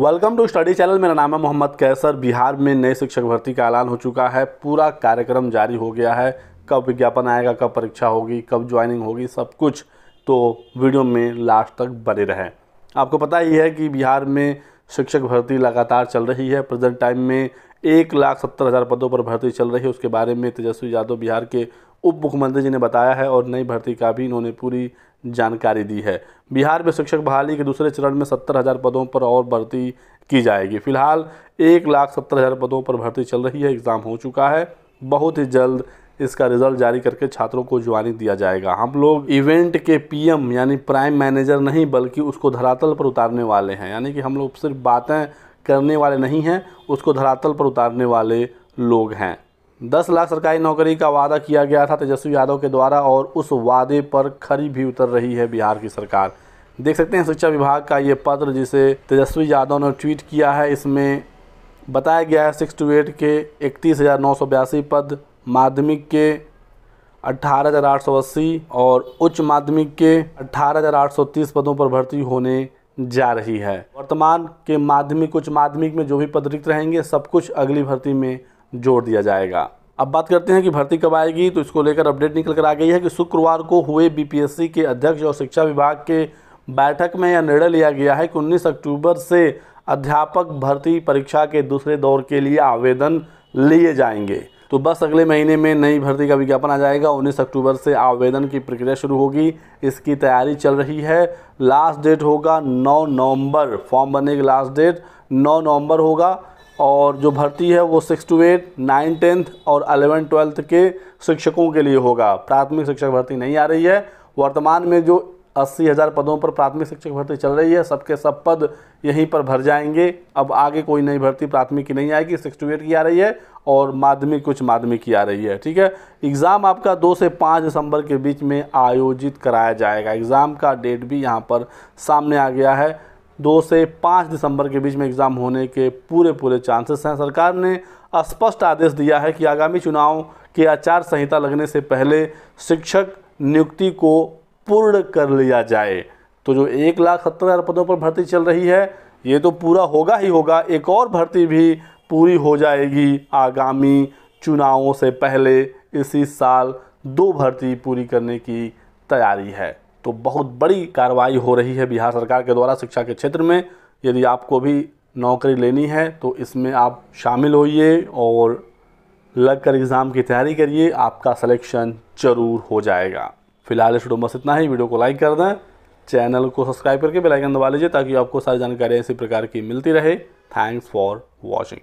welcome to study channel मेरा नाम है मोहम्मद कैसर बिहार में नए शिक्षक भर्ती का ऐलान हो चुका है पूरा कार्यक्रम जारी हो गया है कब विज्ञापन आएगा कब परीक्षा होगी कब ज्वाइनिंग होगी सब कुछ तो वीडियो में लास्ट तक बने रहें आपको पता ही है कि बिहार में शिक्षक भर्ती लगातार चल रही है प्रेजेंट टाइम में एक लाख सत्तर हज़ार पदों पर भर्ती चल रही है उसके बारे में तेजस्वी यादव बिहार के उप मुख्यमंत्री जी ने बताया है और नई भर्ती का भी इन्होंने पूरी जानकारी दी है बिहार में शिक्षक बहाली के दूसरे चरण में सत्तर हज़ार पदों पर और भर्ती की जाएगी फिलहाल एक लाख सत्तर हज़ार पदों पर भर्ती चल रही है एग्ज़ाम हो चुका है बहुत ही जल्द इसका रिजल्ट जारी करके छात्रों को ज्वाइनिंग दिया जाएगा हम लोग इवेंट के पीएम यानी प्राइम मैनेजर नहीं बल्कि उसको धरातल पर उतारने वाले हैं यानी कि हम लोग सिर्फ बातें करने वाले नहीं हैं उसको धरातल पर उतारने वाले लोग हैं दस लाख सरकारी नौकरी का वादा किया गया था तेजस्वी यादव के द्वारा और उस वादे पर खरी भी उतर रही है बिहार की सरकार देख सकते हैं शिक्षा विभाग का ये पत्र जिसे तेजस्वी यादव ने ट्वीट किया है इसमें बताया गया है सिक्स टू एट के इकतीस हज़ार नौ सौ बयासी पद माध्यमिक के अट्ठारह हज़ार आठ सौ अस्सी और उच्च माध्यमिक के अट्ठारह हज़ार आठ सौ तीस पदों पर भर्ती होने जा रही है वर्तमान के माध्यमिक उच्च माध्यमिक में जो भी पद रिक्त रहेंगे सब कुछ अगली भर्ती में जोड़ दिया जाएगा अब बात करते हैं कि भर्ती कब आएगी तो इसको लेकर अपडेट निकल कर आ गई है कि शुक्रवार को हुए बीपीएससी के अध्यक्ष और शिक्षा विभाग के बैठक में यह निर्णय लिया गया है कि 19 अक्टूबर से अध्यापक भर्ती परीक्षा के दूसरे दौर के लिए आवेदन लिए जाएंगे तो बस अगले महीने में नई भर्ती का विज्ञापन आ जाएगा 19 अक्टूबर से आवेदन की प्रक्रिया शुरू होगी इसकी तैयारी चल रही है लास्ट डेट होगा 9 नवंबर फॉर्म भरने की लास्ट डेट 9 नवंबर होगा और जो भर्ती है वो six two eight nine tenth और अलेवन ट्वेल्थ के शिक्षकों के लिए होगा प्राथमिक शिक्षक भर्ती नहीं आ रही है वर्तमान में जो अस्सी हज़ार पदों पर प्राथमिक शिक्षक भर्ती चल रही है सबके सब पद यहीं पर भर जाएंगे अब आगे कोई नई भर्ती प्राथमिक की नहीं आएगी सिक्स टू एट की आ रही है और माध्यमिक कुछ माध्यमिक की आ रही है ठीक है एग्ज़ाम आपका दो से पाँच दिसंबर के बीच में आयोजित कराया जाएगा एग्ज़ाम का डेट भी यहाँ पर सामने आ गया है दो से पाँच दिसंबर के बीच में एग्ज़ाम होने के पूरे पूरे चांसेस हैं सरकार ने स्पष्ट आदेश दिया है कि आगामी चुनाव के आचार संहिता लगने से पहले शिक्षक नियुक्ति को पूर्ण कर लिया जाए तो जो एक लाख सत्तर हज़ार पदों पर भर्ती चल रही है ये तो पूरा होगा ही होगा एक और भर्ती भी पूरी हो जाएगी आगामी चुनावों से पहले इसी साल दो भर्ती पूरी करने की तैयारी है तो बहुत बड़ी कार्रवाई हो रही है बिहार सरकार के द्वारा शिक्षा के क्षेत्र में यदि आपको भी नौकरी लेनी है तो इसमें आप शामिल होइए और लग कर एग्ज़ाम की तैयारी करिए आपका सिलेक्शन ज़रूर हो जाएगा फिलहाल इस वीडियो बस इतना ही वीडियो को लाइक कर दें चैनल को सब्सक्राइब करके बेल आइकन दबा लीजिए ताकि आपको सारी जानकारी इसी प्रकार की मिलती रहे थैंक्स फॉर वॉचिंग